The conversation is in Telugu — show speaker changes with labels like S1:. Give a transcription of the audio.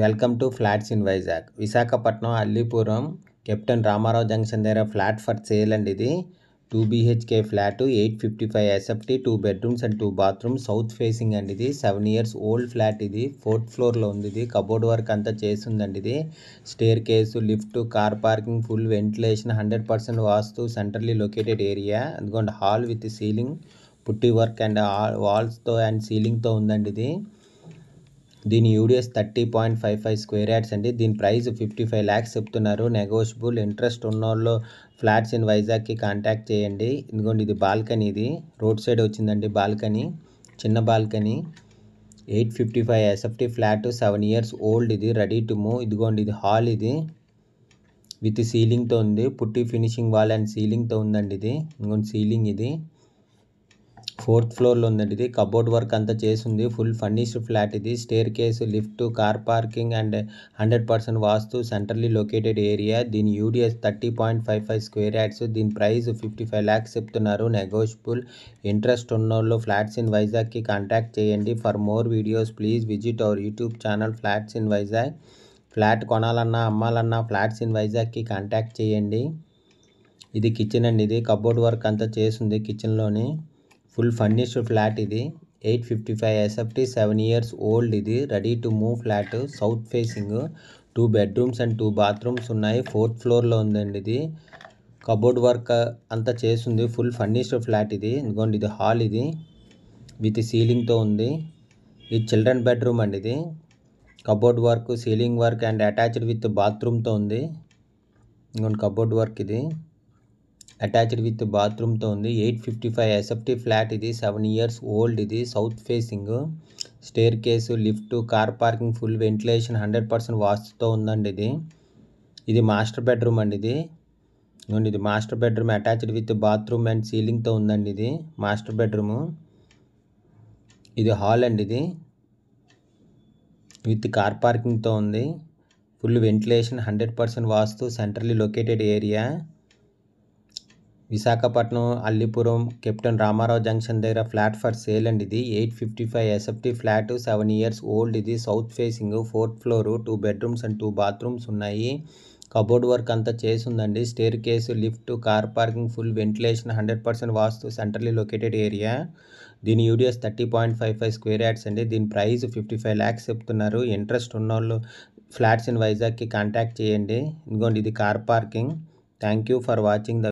S1: welcome to flats in Vizag Visakhapatnam Allipuram captain Ramarao junction దగ్గర ఫ్లాట్ ఫర్ సేల్ అండి ఇది two BHK flat eight fifty five SFT two bedrooms and two bathrooms south facing అండి ఇది సెవెన్ ఇయర్స్ ఓల్డ్ ఫ్లాట్ ఇది ఫోర్త్ ఫ్లోర్లో ఉంది ఇది కబోర్డ్ వర్క్ అంతా చేసిందండి ఇది staircase lift car parking full ventilation hundred percent vastu centrally located area అందుకోండి hall with ceiling putty work and వాల్స్తో అండ్ సీలింగ్తో ఉందండి ఇది దీని UDS thirty point five five square yards అండి దీని ప్రైస్ ఫిఫ్టీ ఫైవ్ ల్యాక్స్ చెప్తున్నారు నెగోషియబుల్ ఇంట్రెస్ట్ ఉన్న వాళ్ళు ఫ్లాట్స్ ఇన్ వైజాగ్కి కాంటాక్ట్ చేయండి ఇదిగోండి ఇది బాల్కనీ ఇది రోడ్ సైడ్ వచ్చిందండి బాల్కనీ చిన్న balcony eight fifty five SFT flat seven years old ఇది రెడీ టు మూవ్ ఇదిగోండి ఇది హాల్ ఇది విత్ సీలింగ్తో ఉంది పుట్టి ఫినిషింగ్ వాల్ అండ్ సీలింగ్తో ఉందండి ఇది ఇంకొండి సీలింగ్ ఇది ఫోర్త్ ఫ్లోర్లో ఉందండి ఇది కబోర్డ్ వర్క్ అంతా చేసింది ఫుల్ ఫర్నిష్డ్ ఫ్లాట్ ఇది staircase lift car parking and hundred percent vastu centrally located area దీని UDS thirty point five five square yards దీని ప్రైస్ ఫిఫ్టీ ఫైవ్ ల్యాక్స్ చెప్తున్నారు నెగోషియబుల్ ఇంట్రెస్ట్ ఉన్న వాళ్ళు ఫ్లాట్స్ ఇన్ వైజాగ్కి కాంటాక్ట్ చేయండి for more videos please visit our YouTube channel flats in Vizag flat కొనాలన్నా అమ్మాలన్నా ఫ్లాట్స్ ఇన్ వైజాగ్కి కాంటాక్ట్ చేయండి ఇది కిచెన్ అండి ఇది కబోర్డ్ వర్క్ అంతా చేసింది కిచెన్లోని ఫుల్ ఫర్నిష్డ్ ఫ్లాట్ ఇది eight fifty five SFT seven years old ఇది ready to move flat south facing two bedrooms and two bathrooms ఉన్నాయి ఫోర్త్ ఫ్లోర్లో ఉందండి ఇది కబోర్డ్ వర్క్ అంతా ఉంది ఫుల్ ఫర్నిష్డ్ ఫ్లాట్ ఇది ఇదిగోండి ఇది హాల్ ఇది విత్ సీలింగ్తో ఉంది ఇది చిల్డ్రన్ బెడ్రూమ్ అండి ఇది cupboard work ceiling work and attached with బాత్రూమ్తో ఉంది ఇంకొన్ని కబోర్డ్ వర్క్ ఇది అటాచ్డ్ విత్ బాత్రూమ్తో ఉంది eight fifty five SFT flat ఇది సెవెన్ ఇయర్స్ ఓల్డ్ ఇది south facing staircase lift car parking full ventilation hundred percent వాస్తుతో ఉందండి ఇది ఇది మాస్టర్ బెడ్రూమ్ అండి ఇది ఇది master bedroom attached with bathroom and సీలింగ్తో ఉందండి ఇది మాస్టర్ బెడ్రూము ఇది హాల్ అండి ఇది విత్ కార్ పార్కింగ్తో ఉంది full ventilation hundred percent vastu centrally located area Visakhapatnam Allipuram captain Ramarao junction దగ్గర ఫ్లాట్ ఫర్ సేల్ అండి ఇది eight fifty five SFT flat seven years old ఇది south facing fourth floor two bedrooms and two bathrooms ఉన్నాయి కబోర్డ్ వర్క్ అంతా ఉందండి staircase lift car parking full ventilation hundred percent vastu centrally located area దీని UDS thirty point five five square yards అండి దీని ప్రైస్ ఫిఫ్టీ ఫైవ్ ల్యాక్స్ చెప్తున్నారు ఇంట్రెస్ట్ ఉన్న వాళ్ళు ఫ్లాట్స్ ఇన్ వైజాగ్కి కాంటాక్ట్ చేయండి ఇదిగోండి ఇది car parking thank you for watching the